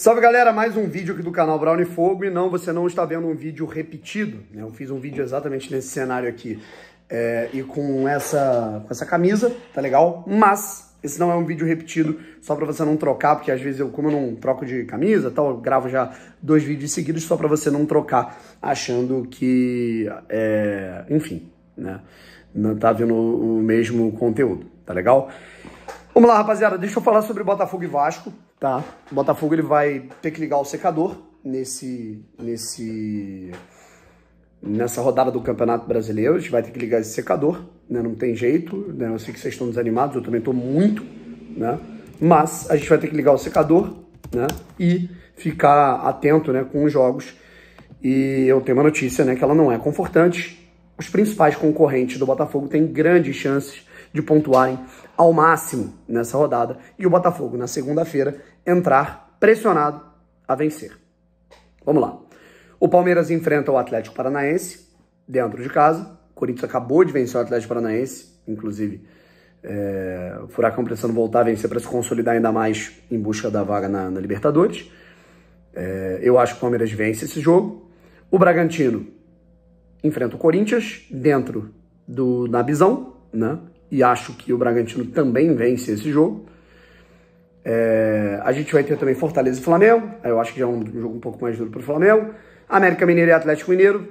Salve galera, mais um vídeo aqui do canal Brown e Fogo e não, você não está vendo um vídeo repetido, né? eu fiz um vídeo exatamente nesse cenário aqui é, e com essa, com essa camisa, tá legal? Mas esse não é um vídeo repetido, só para você não trocar, porque às vezes eu, como eu não troco de camisa tal, eu gravo já dois vídeos seguidos só para você não trocar achando que, é, enfim, né? não tá vendo o mesmo conteúdo, tá legal? Vamos lá, rapaziada, deixa eu falar sobre Botafogo e Vasco, tá? O Botafogo ele vai ter que ligar o secador nesse nesse nessa rodada do Campeonato Brasileiro, a gente vai ter que ligar esse secador, né? Não tem jeito, né? Eu sei que vocês estão desanimados, eu também estou muito, né? Mas a gente vai ter que ligar o secador, né? E ficar atento, né, com os jogos. E eu tenho uma notícia, né, que ela não é confortante. Os principais concorrentes do Botafogo têm grandes chances de pontuarem ao máximo nessa rodada e o Botafogo, na segunda-feira, entrar pressionado a vencer. Vamos lá. O Palmeiras enfrenta o Atlético Paranaense dentro de casa. O Corinthians acabou de vencer o Atlético Paranaense, inclusive é, o Furacão precisando voltar a vencer para se consolidar ainda mais em busca da vaga na, na Libertadores. É, eu acho que o Palmeiras vence esse jogo. O Bragantino enfrenta o Corinthians dentro do, da Visão, né? e acho que o Bragantino também vence esse jogo. É, a gente vai ter também Fortaleza e Flamengo, eu acho que já é um jogo um pouco mais duro para o Flamengo. América Mineiro e Atlético Mineiro.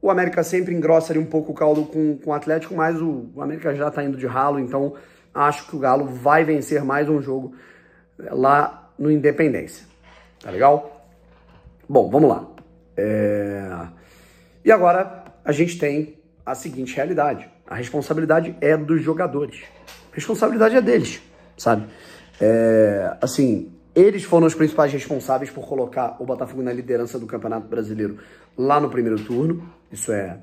O América sempre engrossa ali um pouco o caldo com, com o Atlético, mas o, o América já está indo de ralo, então acho que o Galo vai vencer mais um jogo é, lá no Independência. Tá legal? Bom, vamos lá. É... E agora a gente tem a seguinte realidade: a responsabilidade é dos jogadores. A responsabilidade é deles, sabe? É, assim, eles foram os principais responsáveis por colocar o Botafogo na liderança do Campeonato Brasileiro lá no primeiro turno. Isso é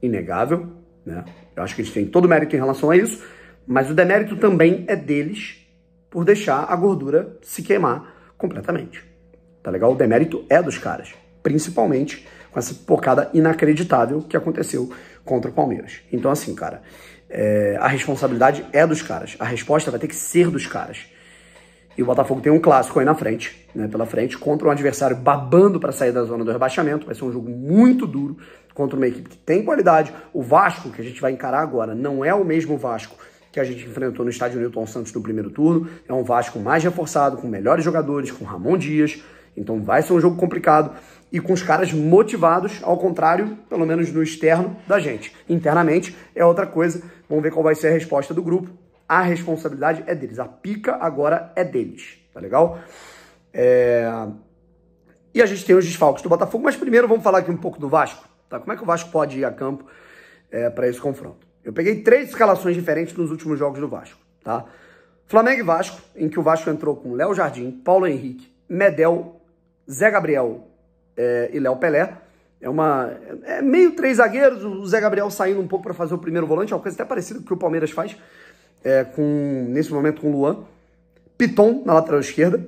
inegável, né? Eu acho que eles têm todo o mérito em relação a isso, mas o demérito também é deles por deixar a gordura se queimar completamente. Tá legal? O demérito é dos caras, principalmente com essa pocada inacreditável que aconteceu contra o Palmeiras. Então, assim, cara, é, a responsabilidade é dos caras. A resposta vai ter que ser dos caras. E o Botafogo tem um clássico aí na frente, né? Pela frente, contra um adversário babando para sair da zona do rebaixamento. Vai ser um jogo muito duro contra uma equipe que tem qualidade. O Vasco, que a gente vai encarar agora, não é o mesmo Vasco que a gente enfrentou no estádio Newton Santos no primeiro turno. É um Vasco mais reforçado, com melhores jogadores, com Ramon Dias. Então vai ser um jogo complicado e com os caras motivados, ao contrário, pelo menos no externo da gente. Internamente é outra coisa. Vamos ver qual vai ser a resposta do grupo. A responsabilidade é deles. A pica agora é deles. Tá legal? É... E a gente tem os desfalques do Botafogo, mas primeiro vamos falar aqui um pouco do Vasco. Tá? Como é que o Vasco pode ir a campo é, para esse confronto? Eu peguei três escalações diferentes nos últimos jogos do Vasco. Tá? Flamengo e Vasco, em que o Vasco entrou com Léo Jardim, Paulo Henrique, Medel, Zé Gabriel, é, e Léo Pelé. É uma. É meio três zagueiros, o Zé Gabriel saindo um pouco para fazer o primeiro volante, é uma coisa até parecida com o que o Palmeiras faz é, com, nesse momento com o Luan. Piton na lateral esquerda.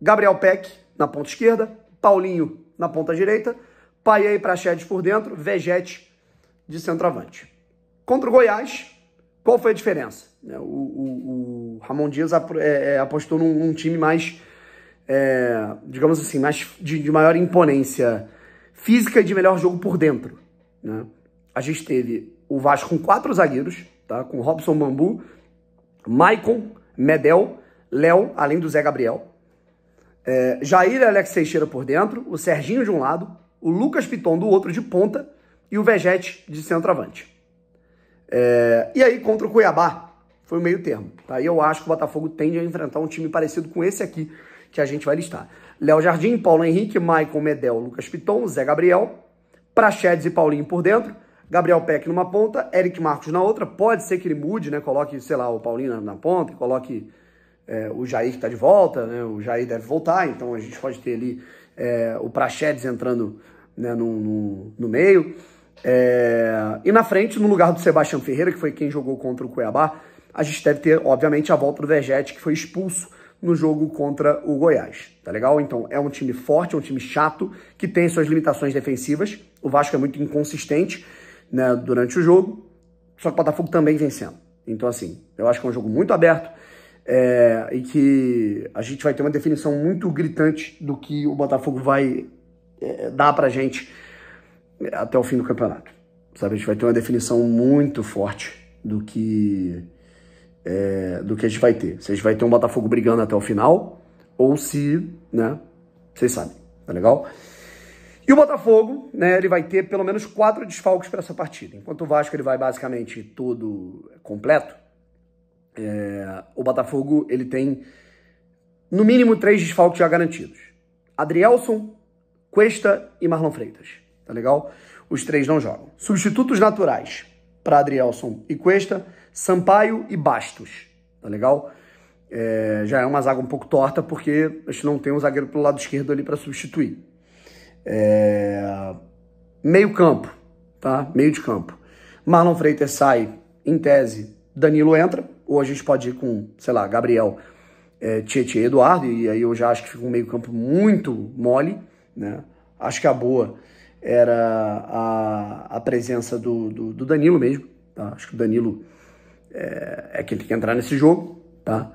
Gabriel Peck na ponta esquerda. Paulinho na ponta direita. Paia e Praxedes por dentro. Vegete de centroavante. Contra o Goiás, qual foi a diferença? É, o, o, o Ramon Dias é, é, apostou num, num time mais é, digamos assim, mais, de, de, maior imponência física e de melhor jogo por dentro. Né? A gente teve o Vasco com quatro zagueiros, tá? com Robson Bambu, Maicon, Medel, Léo, além do Zé Gabriel. É, Jair e Alex Teixeira por dentro, o Serginho de um lado, o Lucas Piton do outro de ponta e o Vegete de centroavante. É, e aí contra o Cuiabá foi o meio termo. Tá? E eu acho que o Botafogo tende a enfrentar um time parecido com esse aqui, que a gente vai listar. Léo Jardim, Paulo Henrique, Maicon Medel, Lucas Piton, Zé Gabriel, Praxedes e Paulinho por dentro, Gabriel Peck numa ponta, Eric Marcos na outra. Pode ser que ele mude, né? Coloque, sei lá, o Paulinho na, ponta, coloque é, o Jair que está de volta, né? O Jair deve voltar, então a gente pode ter ali é, o Praxedes entrando né, no, no, no meio. É, e na frente, no lugar do Sebastião Ferreira, que foi quem jogou contra o Cuiabá, a gente deve ter, obviamente, a volta do Vegete, que foi expulso no jogo contra o Goiás, tá legal? Então é um time forte, é um time chato, que tem suas limitações defensivas. O Vasco é muito inconsistente né, durante o jogo, só que o Botafogo também vencendo. Então, assim, eu acho que é um jogo muito aberto é, e que a gente vai ter uma definição muito gritante do que o Botafogo vai é, dar pra gente é, até o fim do campeonato. Sabe, a gente vai ter uma definição muito forte do que é, do que a gente vai ter. Se a gente vai ter um Botafogo brigando até o final, ou se, né, vocês sabem, tá legal? E o Botafogo, né, ele vai ter pelo menos quatro desfalques para essa partida. Enquanto o Vasco ele vai basicamente todo completo, é, o Botafogo ele tem no mínimo três desfalques já garantidos: Adrielson, Cuesta e Marlon Freitas. Tá legal? Os três não jogam. Substitutos naturais para Adrielson e Cuesta Sampaio e Bastos, tá legal? É, já é uma zaga um pouco torta, porque a gente não tem um zagueiro pelo lado esquerdo ali para substituir. É, meio campo, tá? Meio de campo. Marlon Freitas sai, em tese, Danilo entra, ou a gente pode ir com, sei lá, Gabriel, é, Tietchan Eduardo, e aí eu já acho que fica um meio campo muito mole, né? Acho que a boa era a, a presença do, do, do Danilo mesmo, tá? Acho que o Danilo é, é que ele tem que entrar nesse jogo, tá?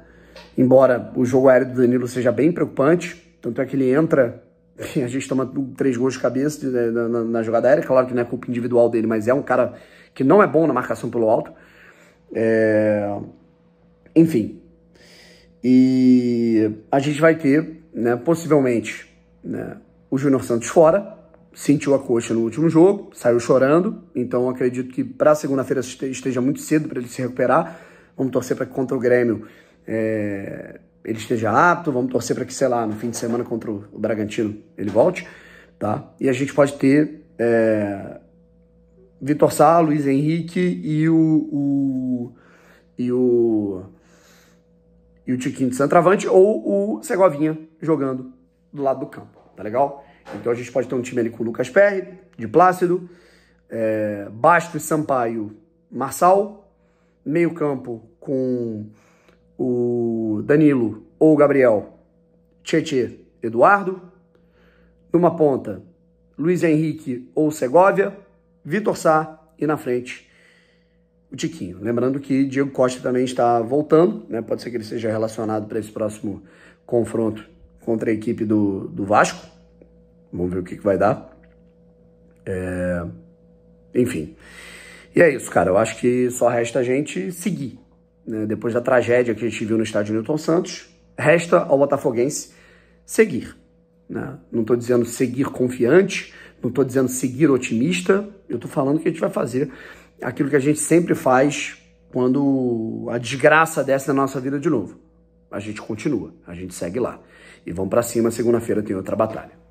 Embora o jogo aéreo do Danilo seja bem preocupante, tanto é que ele entra, a gente toma três gols de cabeça né, na, na, na jogada aérea, claro que não é culpa individual dele, mas é um cara que não é bom na marcação pelo alto. É... Enfim. E a gente vai ter, né, possivelmente, né, o Júnior Santos fora, sentiu a coxa no último jogo, saiu chorando, então acredito que para segunda-feira esteja muito cedo para ele se recuperar. Vamos torcer para que contra o Grêmio é, ele esteja apto, vamos torcer para que, sei lá, no fim de semana contra o Bragantino ele volte, tá? E a gente pode ter é, Vitor Sá, Luiz Henrique e o, o e o e o Tiquinho de Centroavante ou o Segovinha jogando do lado do campo, tá legal? Então a gente pode ter um time ali com Lucas Perry, de Plácido, é, Bastos, Sampaio, Marçal, meio campo com o Danilo ou o Gabriel, Tietê, Eduardo, numa ponta, Luiz Henrique ou Segovia, Vitor Sá e na frente o Tiquinho. Lembrando que Diego Costa também está voltando, né? pode ser que ele seja relacionado para esse próximo confronto contra a equipe do, do Vasco. Vamos ver o que, que vai dar. É... Enfim. E é isso, cara. Eu acho que só resta a gente seguir. Né? Depois da tragédia que a gente viu no estádio Newton Santos, resta ao botafoguense seguir. Né? Não estou dizendo seguir confiante, não estou dizendo seguir otimista. Eu estou falando que a gente vai fazer aquilo que a gente sempre faz quando a desgraça desce na nossa vida de novo. A gente continua, a gente segue lá. E vamos para cima, segunda-feira tem outra batalha.